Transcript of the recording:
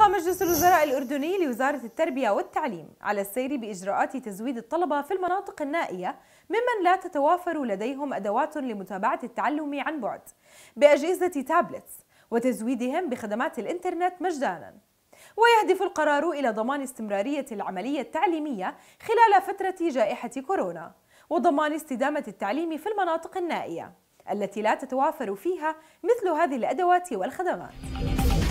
وافق مجلس الوزراء الأردني لوزارة التربية والتعليم على السير بإجراءات تزويد الطلبة في المناطق النائية ممن لا تتوافر لديهم أدوات لمتابعة التعلم عن بعد بأجهزة تابلتس وتزويدهم بخدمات الإنترنت مجاناً ويهدف القرار إلى ضمان استمرارية العملية التعليمية خلال فترة جائحة كورونا وضمان استدامة التعليم في المناطق النائية التي لا تتوافر فيها مثل هذه الأدوات والخدمات